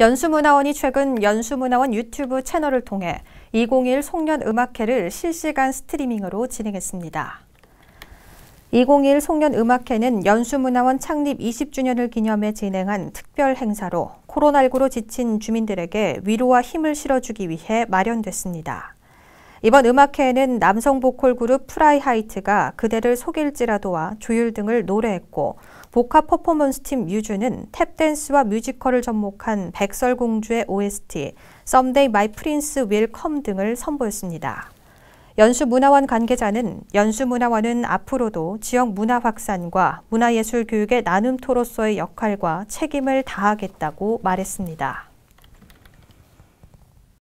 연수문화원이 최근 연수문화원 유튜브 채널을 통해 2021 송년 음악회를 실시간 스트리밍으로 진행했습니다. 2021 송년 음악회는 연수문화원 창립 20주년을 기념해 진행한 특별 행사로 코로나19로 지친 주민들에게 위로와 힘을 실어주기 위해 마련됐습니다. 이번 음악회에는 남성 보컬 그룹 프라이하이트가 그대를 속일지라도와 조율 등을 노래했고 복합 퍼포먼스 팀 뮤즈는 탭댄스와 뮤지컬을 접목한 백설공주의 OST Someday My Prince Will Come 등을 선보였습니다. 연수문화원 관계자는 연수문화원은 앞으로도 지역 문화 확산과 문화예술 교육의 나눔토로서의 역할과 책임을 다하겠다고 말했습니다.